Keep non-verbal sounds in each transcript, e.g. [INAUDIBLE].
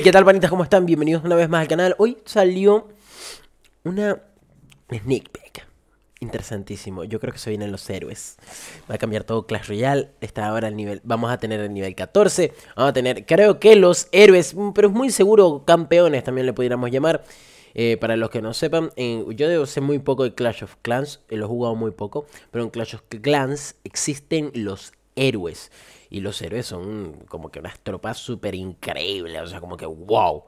¿qué tal, panitas? ¿Cómo están? Bienvenidos una vez más al canal. Hoy salió una sneak peek. Interesantísimo. Yo creo que se vienen los héroes. Va a cambiar todo Clash Royale. Está ahora el nivel. Vamos a tener el nivel 14. Vamos a tener, creo que los héroes, mm, pero es muy seguro campeones también le pudiéramos llamar. Eh, para los que no sepan, yo sé muy poco de Clash of Clans, eh, lo he jugado muy poco, pero en Clash of Clans existen los héroes. Y los héroes son como que unas tropas súper increíbles, o sea, como que wow.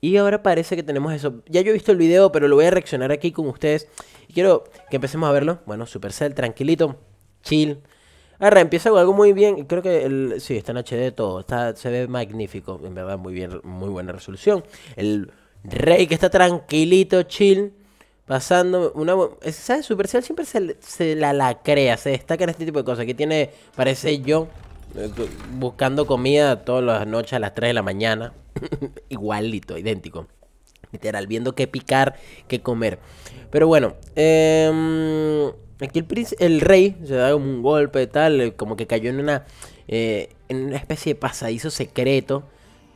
Y ahora parece que tenemos eso. Ya yo he visto el video, pero lo voy a reaccionar aquí con ustedes. Y quiero que empecemos a verlo. Bueno, Supercell, tranquilito, chill. Ahora empieza con algo muy bien. Creo que sí, está en HD todo. Está, se ve magnífico. En verdad, muy bien, muy buena resolución. El rey que está tranquilito, chill. Pasando una... ¿Sabes? Supercell siempre se, la, la crea. Se destaca en este tipo de cosas. Aquí tiene, parece yo, buscando comida todas las noches a las 3 de la mañana. [LAUGHS] Igualito, idéntico. Literal, viendo qué picar, qué comer. Pero bueno, em, aquí el, el, rey se da un golpe, y tal, eh, como que cayó en una, eh, en una especie de pasadizo secreto,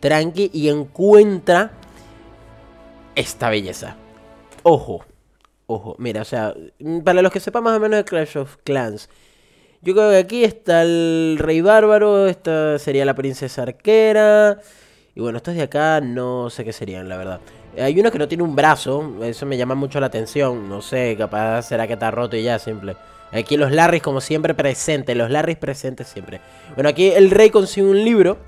tranqui, y encuentra esta belleza. Ojo, ojo, mira, o sea, para los que sepan más o menos de Clash of Clans, yo creo que aquí está el rey bárbaro, esta sería la princesa arquera. Y bueno, estos de acá no sé qué serían, la verdad. Hay uno que no tiene un brazo, eso me llama mucho la atención. No sé, capaz será que está roto y ya, simple. Aquí los Larrys, como siempre, presentes. Los Larrys presentes siempre. Bueno, aquí el rey consigue un libro.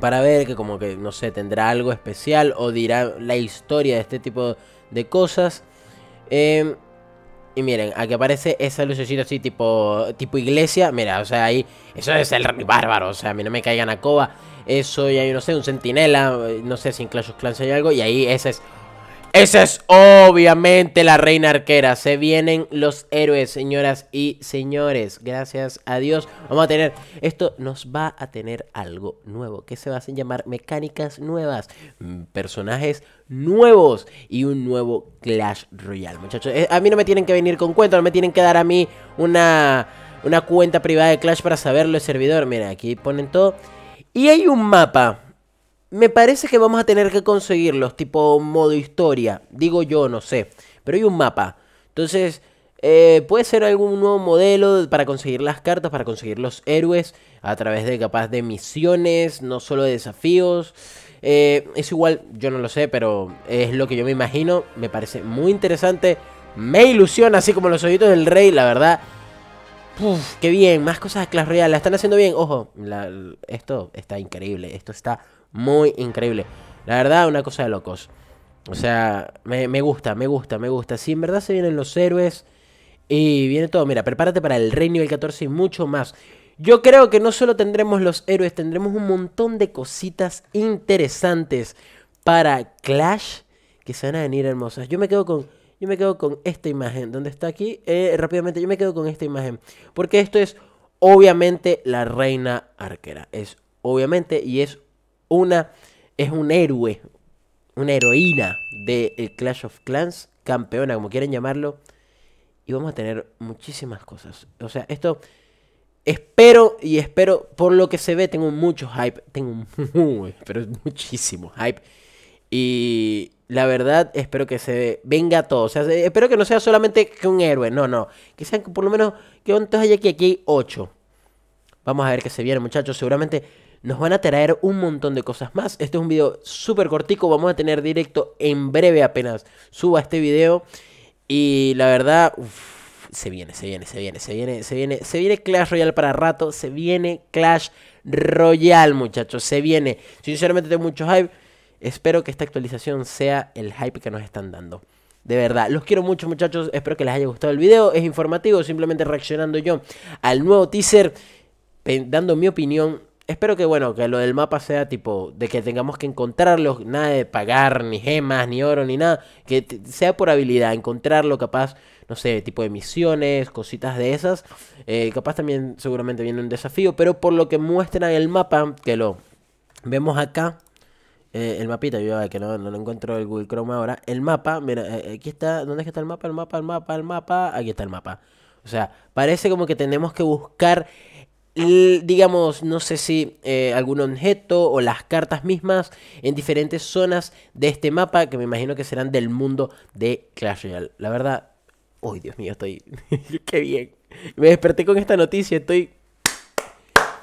Para ver que como que, no sé, tendrá algo especial o dirá la historia de este tipo de cosas. Eh, y miren, aquí aparece esa lucecita así tipo, tipo iglesia. Mira, o sea, ahí... Eso es el bárbaro. O sea, a mí no me caigan a coba. Eso y ahí no sé, un centinela. Eh, no sé si en Clash of Clans hay algo. Y ahí ese es esa es obviamente la reina arquera. Se vienen los héroes, señoras y señores. Gracias a Dios. Vamos a tener... Esto nos va a tener algo nuevo. Que se va a llamar mecánicas nuevas. Mm, personajes nuevos. Y un nuevo Clash Royale, muchachos. Eh, a mí no me tienen que venir con cuentos. No me tienen que dar a mí una, una cuenta privada de Clash para saberlo el servidor. Mira, aquí ponen todo. Y hay un mapa me parece que vamos a tener que conseguirlos, tipo modo historia. Digo yo, no sé. Pero hay un mapa. Entonces, eh, puede ser algún nuevo modelo para conseguir las cartas, para conseguir los héroes, a través de capaz de misiones, no solo de desafíos. Eh, es igual, yo no lo sé, pero es lo que yo me imagino. Me parece muy interesante. Me ilusiona, así como los ojitos del rey, la verdad. qué bien, más cosas de Clash Royale, la están haciendo bien. Ojo, esto está increíble, esto está muy increíble. La verdad, una cosa de locos. O sea, me, gusta, me gusta, me gusta. Si en verdad se vienen los héroes y viene todo. Mira, prepárate para el rey nivel 14 y mucho más. Yo creo que no solo tendremos los héroes, tendremos un montón de cositas interesantes para Clash que se van a venir hermosas. Yo me quedo con, yo me quedo con esta imagen. ¿Dónde está aquí? Eh, rápidamente, yo me quedo con esta imagen. Porque esto es obviamente la reina arquera. Es obviamente y es una es un héroe, una heroína del Clash of Clans, campeona, como quieran llamarlo. Y vamos a tener muchísimas cosas. O sea, esto espero y espero, por lo que se ve, tengo mucho hype. Tengo [LAUGHS] pero muchísimo hype. Y la verdad, espero que se venga todo. O sea, espero que no sea solamente que un héroe. No, no. Que sean por lo menos. entonces hay aquí? Aquí hay Vamos a ver qué se viene, muchachos. Seguramente nos van a traer un montón de cosas más. Este es un video súper cortico, vamos a tener directo en breve apenas suba este video. Y la verdad, se viene, se viene, se viene, se viene, se viene, se viene Clash Royale para rato, se viene Clash Royale, muchachos, se viene. Sinceramente tengo mucho hype, espero que esta actualización sea el hype que nos están dando. De verdad, los quiero mucho muchachos, espero que les haya gustado el video, es informativo, simplemente reaccionando yo al nuevo teaser, dando mi opinión espero que, bueno, que lo del mapa sea tipo de que tengamos que encontrarlo. nada de pagar, ni gemas, ni oro, ni nada. Que sea por habilidad, encontrarlo capaz, no sé, tipo de misiones, cositas de esas. Eh, capaz también seguramente viene un desafío, pero por lo que muestran el mapa, que lo vemos acá. Eh, el mapita, yo que no, lo encuentro el Google Chrome ahora. El mapa, mira, eh, aquí está, ¿dónde es que está el mapa? El mapa, el mapa, el mapa. Aquí está el mapa. O sea, parece como que tenemos que buscar digamos, no sé si eh, algún objeto o las cartas mismas en diferentes zonas de este mapa que me imagino que serán del mundo de Clash Royale. La verdad, uy, Dios mío, estoy... [LAUGHS] ¡Qué bien! Me desperté con esta noticia, estoy...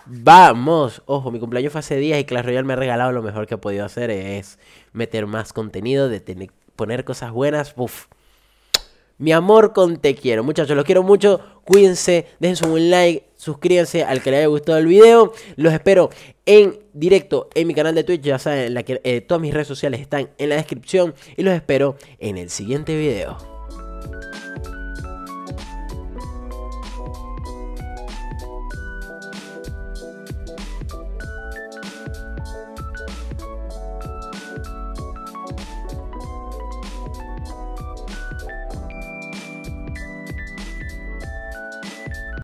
Vamos, ojo, mi cumpleaños fue hace días y Clash Royale me ha regalado lo mejor que ha podido hacer es meter más contenido, de poner cosas buenas. Uf. Mi amor con te quiero, muchachos, los quiero mucho. Cuídense, su un like, suscríbanse al que le haya gustado el video. Los espero en directo en mi canal de Twitch. Ya saben, que, eh, todas mis redes sociales están en la descripción. Y los espero en el siguiente video.